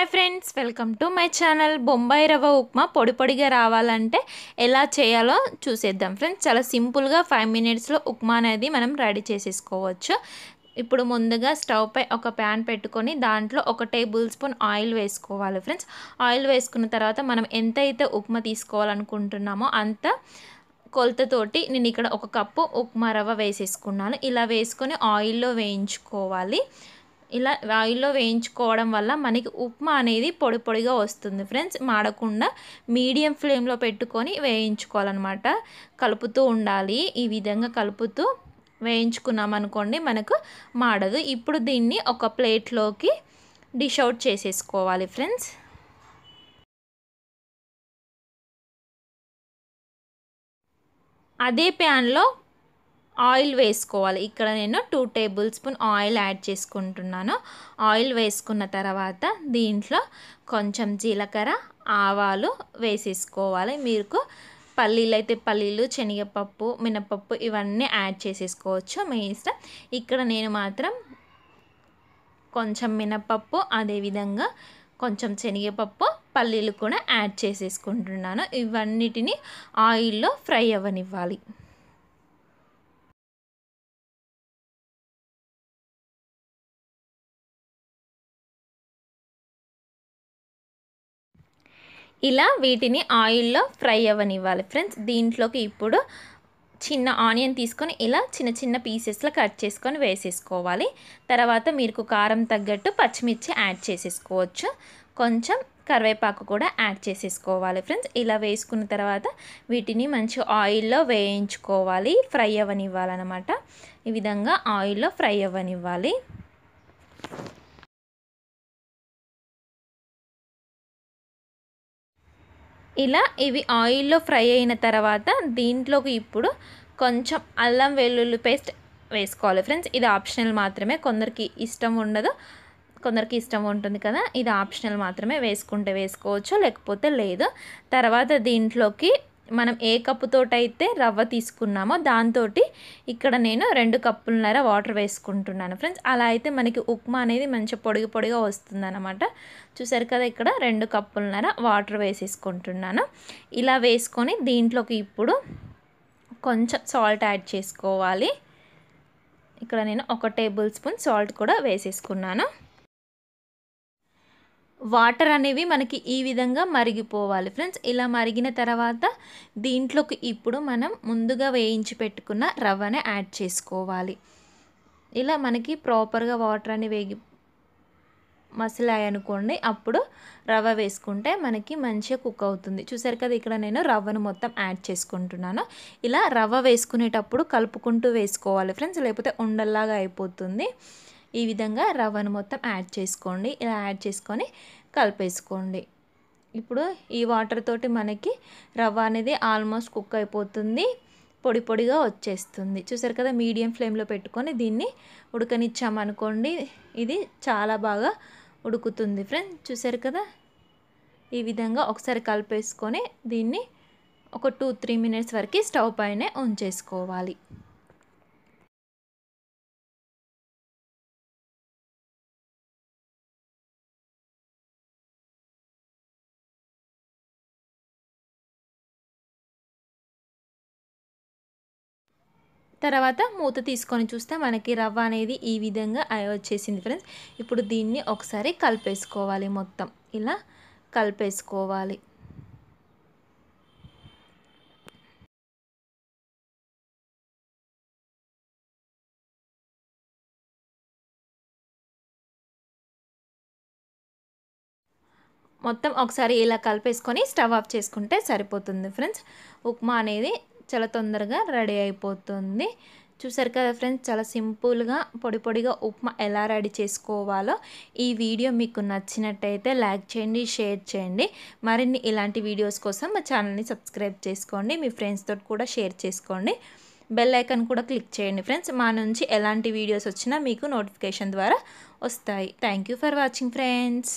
hi friends welcome to my channel Bombay రవ్వ ఉప్మా పొడి పొడిగా రావాలంటే ఎలా చేయాలో చూసేద్దాం ఫ్రెండ్స్ చాలా సింపుల్గా ఫైవ్ మినిట్స్లో ఉప్మా అనేది మనం రెడీ చేసేసుకోవచ్చు ఇప్పుడు ముందుగా స్టవ్ పై ఒక ప్యాన్ పెట్టుకొని దాంట్లో ఒక టేబుల్ స్పూన్ ఆయిల్ వేసుకోవాలి ఫ్రెండ్స్ ఆయిల్ వేసుకున్న తర్వాత మనం ఎంత అయితే ఉప్మా తీసుకోవాలనుకుంటున్నామో అంత కొలతతోటి నేను ఇక్కడ ఒక కప్పు ఉప్మా రవ్వ వేసేసుకున్నాను ఇలా వేసుకొని ఆయిల్లో వేయించుకోవాలి ఇలా ఆయిల్లో వేయించుకోవడం వల్ల మనకి ఉప్మా అనేది పొడి పొడిగా వస్తుంది ఫ్రెండ్స్ మాడకుండా మీడియం ఫ్లేమ్లో పెట్టుకొని వేయించుకోవాలన్నమాట కలుపుతూ ఉండాలి ఈ విధంగా కలుపుతూ వేయించుకున్నాం అనుకోండి మనకు మాడదు ఇప్పుడు దీన్ని ఒక ప్లేట్లోకి డిష్ అవుట్ చేసేసుకోవాలి ఫ్రెండ్స్ అదే ప్యాన్లో ఆయిల్ వేసుకోవాలి ఇక్కడ నేను two tablespoon oil add చేసుకుంటున్నాను ఆయిల్ వేసుకున్న తర్వాత దీంట్లో కొంచెం జీలకర్ర ఆవాలు వేసేసుకోవాలి మీకు పల్లీలు అయితే పల్లీలు శనగపప్పు మినపప్పు ఇవన్నీ యాడ్ చేసేసుకోవచ్చు మీ ఇష్టం ఇక్కడ నేను మాత్రం కొంచెం మినపప్పు అదేవిధంగా కొంచెం శనగపప్పు పల్లీలు కూడా యాడ్ చేసేసుకుంటున్నాను ఇవన్నిటిని ఆయిల్లో ఫ్రై అవ్వనివ్వాలి ఇలా వీటిని ఆయిల్లో ఫ్రై అవ్వనివ్వాలి ఫ్రెండ్స్ దీంట్లోకి ఇప్పుడు చిన్న ఆనియన్ తీసుకొని ఇలా చిన్న చిన్న పీసెస్లో కట్ చేసుకొని వేసేసుకోవాలి తర్వాత మీరు కారం తగ్గట్టు పచ్చిమిర్చి యాడ్ చేసేసుకోవచ్చు కొంచెం కరివేపాకు కూడా యాడ్ చేసేసుకోవాలి ఫ్రెండ్స్ ఇలా వేసుకున్న తర్వాత వీటిని మంచి ఆయిల్లో వేయించుకోవాలి ఫ్రై అవ్వనివ్వాలన్నమాట ఈ విధంగా ఆయిల్లో ఫ్రై అవ్వనివ్వాలి ఇలా ఇవి ఆయిల్లో ఫ్రై అయిన తర్వాత దీంట్లోకి ఇప్పుడు కొంచెం అల్లం వెల్లుల్లి పేస్ట్ వేసుకోవాలి ఫ్రెండ్స్ ఇది ఆప్షనల్ మాత్రమే కొందరికి ఇష్టం ఉండదు కొందరికి ఇష్టం ఉంటుంది కదా ఇది ఆప్షనల్ మాత్రమే వేసుకుంటే వేసుకోవచ్చు లేకపోతే లేదు తర్వాత దీంట్లోకి మనం ఏ కప్పుతోటైతే రవ్వ తీసుకున్నామో దాంతో ఇక్కడ నేను రెండు కప్పులన్నర వాటర్ వేసుకుంటున్నాను ఫ్రెండ్స్ అలా అయితే మనకి ఉప్మా అనేది మంచి పొడిగి పొడిగా వస్తుందన్నమాట చూసారు కదా ఇక్కడ రెండు కప్పులన్నర వాటర్ వేసేసుకుంటున్నాను ఇలా వేసుకొని దీంట్లోకి ఇప్పుడు కొంచెం సాల్ట్ యాడ్ చేసుకోవాలి ఇక్కడ నేను ఒక టేబుల్ స్పూన్ సాల్ట్ కూడా వేసేసుకున్నాను వాటర్ అనేవి మనకి ఈ విధంగా మరిగిపోవాలి ఫ్రెండ్స్ ఇలా మరిగిన తర్వాత దీంట్లోకి ఇప్పుడు మనం ముందుగా వేయించి పెట్టుకున్న రవ్వని యాడ్ చేసుకోవాలి ఇలా మనకి ప్రాపర్గా వాటర్ అని వేగి మసిలాయి అనుకోండి అప్పుడు రవ్వ వేసుకుంటే మనకి మంచిగా కుక్ అవుతుంది చూసారు కదా ఇక్కడ నేను రవ్వను మొత్తం యాడ్ చేసుకుంటున్నాను ఇలా రవ్వ వేసుకునేటప్పుడు కలుపుకుంటూ వేసుకోవాలి ఫ్రెండ్స్ లేకపోతే ఉండల్లాగా అయిపోతుంది ఈ విధంగా రవ్వను మొత్తం యాడ్ చేసుకోండి ఇలా యాడ్ చేసుకొని కలిపేసుకోండి ఇప్పుడు ఈ వాటర్ తోటి మనకి రవ్వ అనేది ఆల్మోస్ట్ కుక్ అయిపోతుంది పొడి పొడిగా వచ్చేస్తుంది చూసారు కదా మీడియం ఫ్లేమ్లో పెట్టుకొని దీన్ని ఉడకనిచ్చామనుకోండి ఇది చాలా బాగా ఉడుకుతుంది ఫ్రెండ్స్ చూసారు కదా ఈ విధంగా ఒకసారి కలిపేసుకొని దీన్ని ఒక టూ త్రీ మినిట్స్ వరకు స్టవ్ పైన ఉంచేసుకోవాలి తర్వాత మూత తీసుకొని చూస్తే మనకి రవ్వ అనేది ఈ విధంగా వచ్చేసింది ఫ్రెండ్స్ ఇప్పుడు దీన్ని ఒకసారి కలిపేసుకోవాలి మొత్తం ఇలా కలిపేసుకోవాలి మొత్తం ఒకసారి ఇలా కలిపేసుకొని స్టవ్ ఆఫ్ చేసుకుంటే సరిపోతుంది ఫ్రెండ్స్ ఉప్మా అనేది చాలా తొందరగా రెడీ అయిపోతుంది చూసారు కదా ఫ్రెండ్స్ చాలా సింపుల్గా పొడి పొడిగా ఉప్మా ఎలా రెడీ చేసుకోవాలో ఈ వీడియో మీకు నచ్చినట్టయితే లైక్ చేయండి షేర్ చేయండి మరిన్ని ఇలాంటి వీడియోస్ కోసం మా ఛానల్ని సబ్స్క్రైబ్ చేసుకోండి మీ ఫ్రెండ్స్ తోటి కూడా షేర్ చేసుకోండి బెల్ ఐకాన్ కూడా క్లిక్ చేయండి ఫ్రెండ్స్ మా నుంచి ఎలాంటి వీడియోస్ వచ్చినా మీకు నోటిఫికేషన్ ద్వారా వస్తాయి థ్యాంక్ ఫర్ వాచింగ్ ఫ్రెండ్స్